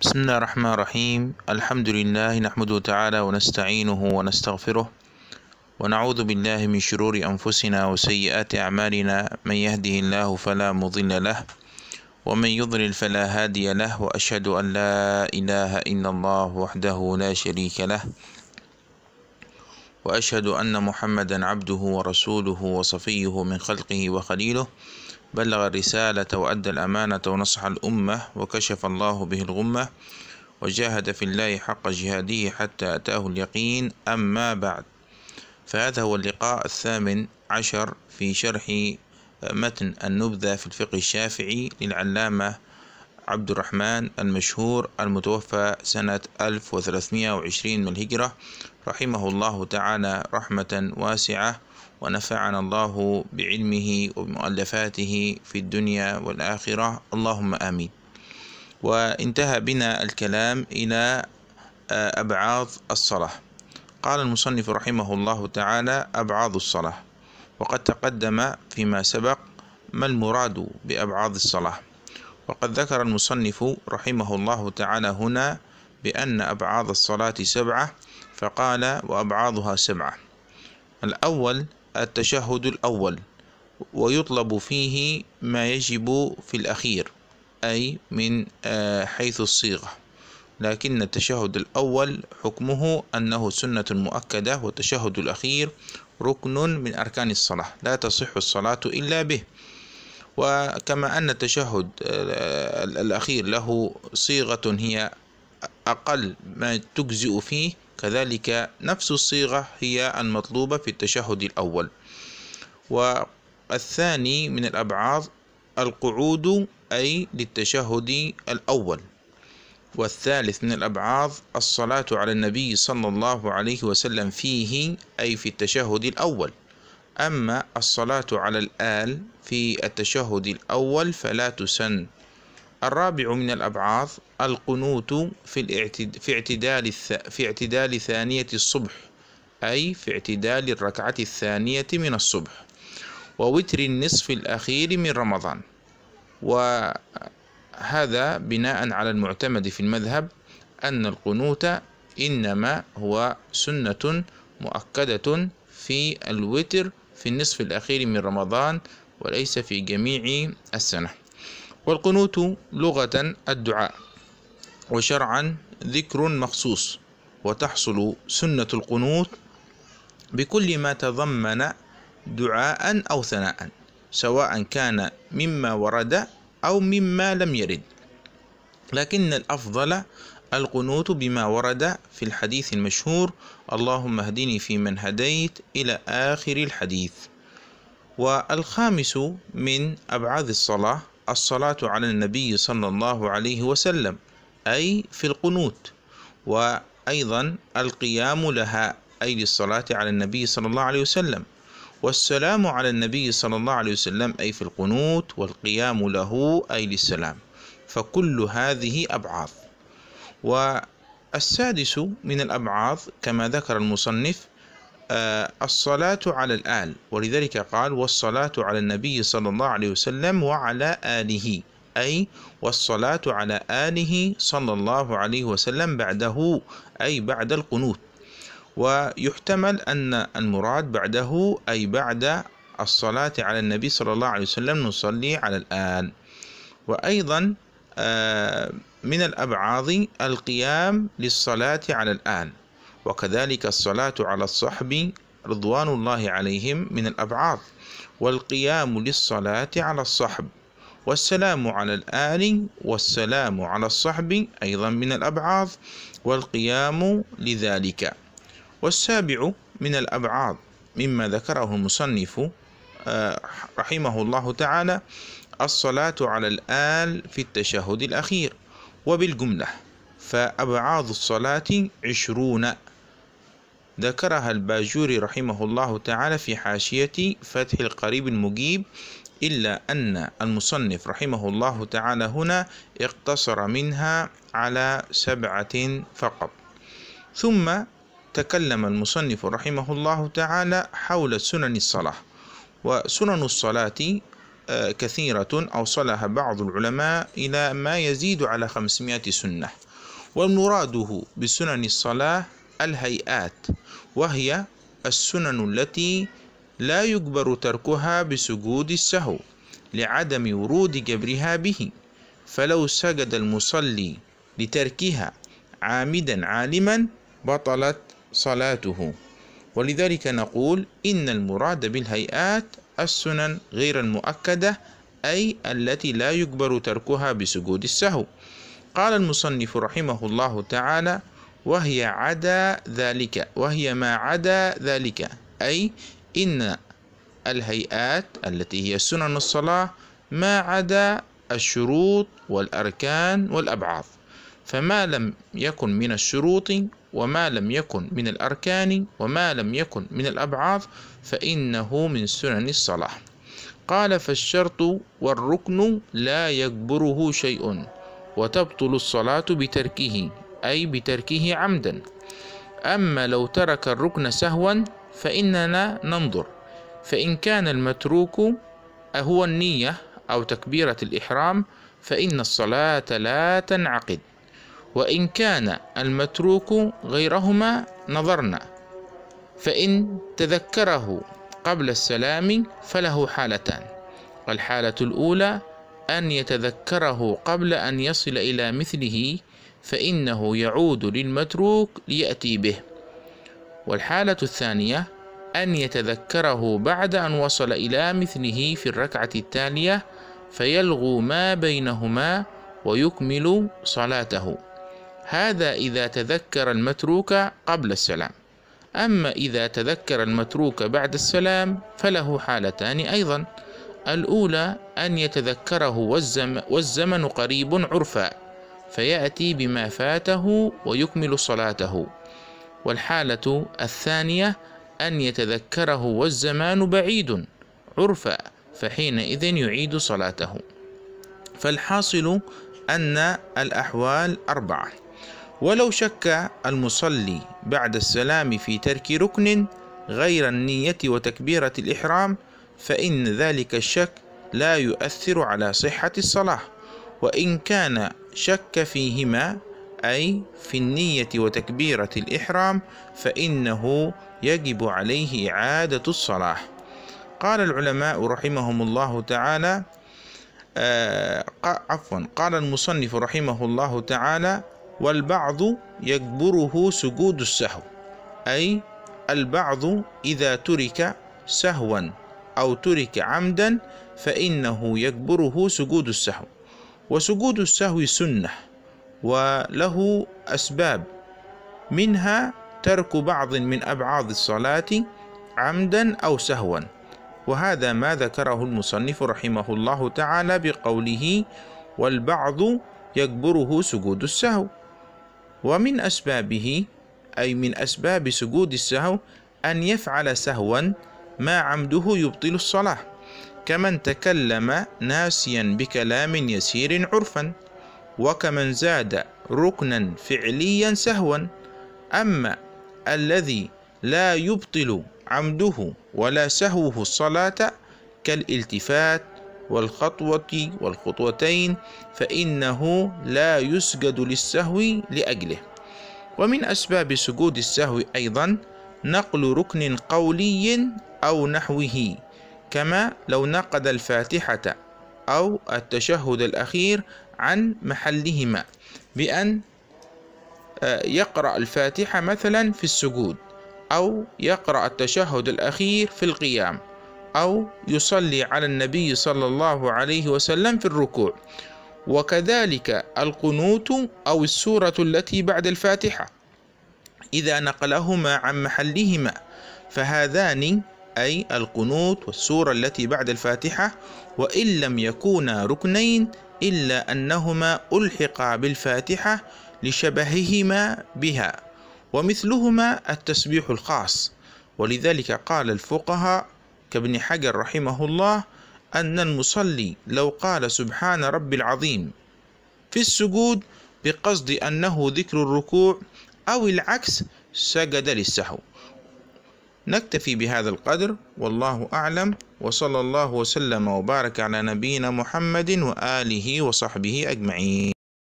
بسم الله الرحمن الرحيم الحمد لله نحمده تعالى ونستعينه ونستغفره ونعوذ بالله من شرور أنفسنا وسيئات أعمالنا من يهده الله فلا مضل له ومن يضلل فلا هادي له وأشهد أن لا إله إلا الله وحده لا شريك له وأشهد أن محمدا عبده ورسوله وصفيه من خلقه وخليله بلغ الرسالة وأدى الأمانة ونصح الأمة وكشف الله به الغمة وجاهد في الله حق جهاده حتى أتاه اليقين أما بعد فهذا هو اللقاء الثامن عشر في شرح آه، متن النبذة في الفقه الشافعي للعلامة عبد الرحمن المشهور المتوفى سنة 1320 من الهجرة رحمه الله تعالى رحمة واسعة ونفعنا الله بعلمه وبمؤلفاته في الدنيا والآخرة اللهم آمين وانتهى بنا الكلام إلى آه، أبعاض الصلاة قال المصنف رحمه الله تعالى أبعاض الصلاة وقد تقدم فيما سبق ما المراد بأبعاض الصلاة وقد ذكر المصنف رحمه الله تعالى هنا بأن أبعاض الصلاة سبعة فقال وأبعاضها سبعة الأول التشهد الأول ويطلب فيه ما يجب في الأخير أي من آه، حيث الصيغة لكن التشهد الأول حكمه أنه سنة مؤكدة والتشهد الأخير ركن من أركان الصلاة لا تصح الصلاة إلا به وكما أن التشهد آه، الأخير له صيغة هي أقل ما تجزئ فيه كذلك نفس الصيغة هي المطلوبة في التشهد الأول والثاني من الأبعاد القعود أي للتشهد الأول والثالث من الأبعاد الصلاة على النبي صلى الله عليه وسلم فيه أي في التشهد الأول أما الصلاة على الآل في التشهد الأول فلا تسن الرابع من الأبعاث القنوت في, الاعتد... في, اعتدال الث... في اعتدال ثانية الصبح أي في اعتدال الركعة الثانية من الصبح ووتر النصف الأخير من رمضان وهذا بناء على المعتمد في المذهب أن القنوت إنما هو سنة مؤكدة في الوتر في النصف الأخير من رمضان وليس في جميع السنة والقنوت لغة الدعاء وشرعا ذكر مخصوص وتحصل سنة القنوت بكل ما تضمن دعاء أو ثناء سواء كان مما ورد أو مما لم يرد لكن الأفضل القنوت بما ورد في الحديث المشهور اللهم اهدني في من هديت إلى آخر الحديث والخامس من أبعاد الصلاة الصلاة على النبي صلى الله عليه وسلم أي في القنوت وأيضا القيام لها أي للصلاة على النبي صلى الله عليه وسلم والسلام على النبي صلى الله عليه وسلم أي في القنوت والقيام له أي للسلام فكل هذه أبعاض والسادس من الأبعاض كما ذكر المصنف آه، الصلاة على الآل ولذلك قال والصلاة على النبي صلى الله عليه وسلم وعلى آله أي والصلاة على آله صلى الله عليه وسلم بعده أي بعد القنوت ويحتمل أن المراد بعده أي بعد الصلاة على النبي صلى الله عليه وسلم نصلي على الآل وأيضا آه، من الأبعاض القيام للصلاة على الآل وكذلك الصلاة على الصحب رضوان الله عليهم من الأبعاد والقيام للصلاة على الصحب والسلام على الآل والسلام على الصحب أيضا من الأبعاد والقيام لذلك والسابع من الأبعاد مما ذكره المصنف آه، رحمه الله تعالى الصلاة على الآل في التشهد الأخير وبالجملة فأبعاد الصلاة عشرون ذكرها الباجوري رحمه الله تعالى في حاشية فتح القريب المجيب إلا أن المصنف رحمه الله تعالى هنا اقتصر منها على سبعة فقط ثم تكلم المصنف رحمه الله تعالى حول سنن الصلاة وسنن الصلاة آه، كثيرة أوصلها بعض العلماء إلى ما يزيد على 500 سنة ومراده بسنن الصلاة الهيئات وهي السنن التي لا يجبر تركها بسجود السهو لعدم ورود جبرها به فلو سجد المصلي لتركها عامدا عالما بطلت صلاته ولذلك نقول إن المراد بالهيئات السنن غير المؤكدة أي التي لا يجبر تركها بسجود السهو قال المصنف رحمه الله تعالى وهي عدا ذلك وهي ما عدا ذلك أي إن الهيئات التي هي سنن الصلاة ما عدا الشروط والأركان والأبعاد فما لم يكن من الشروط وما لم يكن من الأركان وما لم يكن من الأبعاد فإنه من سنن الصلاة قال فالشرط والركن لا يكبره شيء وتبطل الصلاة بتركه أي بتركه عمدا أما لو ترك الركن سهوا فإننا ننظر فإن كان المتروك أهو النية أو تكبيرة الإحرام فإن الصلاة لا تنعقد وإن كان المتروك غيرهما نظرنا فإن تذكره قبل السلام فله حالتان الحالة الأولى أن يتذكره قبل أن يصل إلى مثله فإنه يعود للمتروك ليأتي به والحالة الثانية أن يتذكره بعد أن وصل إلى مثله في الركعة التالية فيلغو ما بينهما ويكمل صلاته هذا إذا تذكر المتروك قبل السلام أما إذا تذكر المتروك بعد السلام فله حالتان أيضا الأولى أن يتذكره والزمن قريب عرفًا فيأتي بما فاته ويكمل صلاته والحالة الثانية أن يتذكره والزمان بعيد عرفا فحينئذ يعيد صلاته فالحاصل أن الأحوال أربعة ولو شك المصلي بعد السلام في ترك ركن غير النية وتكبيرة الإحرام فإن ذلك الشك لا يؤثر على صحة الصلاة وإن كان شك فيهما أي في النية وتكبيرة الإحرام فإنه يجب عليه إعادة الصلاة قال العلماء رحمهم الله تعالى آه عفوا قال المصنف رحمه الله تعالى والبعض يجبره سجود السهو أي البعض إذا ترك سهوا أو ترك عمدا فإنه يجبره سجود السهو وسجود السهو سنة وله أسباب منها ترك بعض من أبعاد الصلاة عمدا أو سهوا وهذا ما ذكره المصنف رحمه الله تعالى بقوله والبعض يجبره سجود السهو ومن أسبابه أي من أسباب سجود السهو أن يفعل سهوا ما عمده يبطل الصلاة كمن تكلم ناسيا بكلام يسير عرفا وكمن زاد ركنا فعليا سهوا أما الذي لا يبطل عمده ولا سهوه الصلاة كالالتفات والخطوة والخطوتين فإنه لا يسجد للسهو لأجله ومن أسباب سجود السهو أيضا نقل ركن قولي أو نحوه كما لو نقد الفاتحة أو التشهد الأخير عن محلهما بأن آه، يقرأ الفاتحة مثلا في السجود أو يقرأ التشهد الأخير في القيام أو يصلي على النبي صلى الله عليه وسلم في الركوع وكذلك القنوت أو السورة التي بعد الفاتحة إذا نقلهما عن محلهما فهذان أي القنوت والسورة التي بعد الفاتحة وإن لم يكونا ركنين إلا أنهما ألحقا بالفاتحة لشبههما بها ومثلهما التسبيح الخاص ولذلك قال الفقهاء كابن حجر رحمه الله أن المصلي لو قال سبحان رب العظيم في السجود بقصد أنه ذكر الركوع أو العكس سجد للسهو نكتفي بهذا القدر والله أعلم وصلى الله وسلم وبارك على نبينا محمد وآله وصحبه أجمعين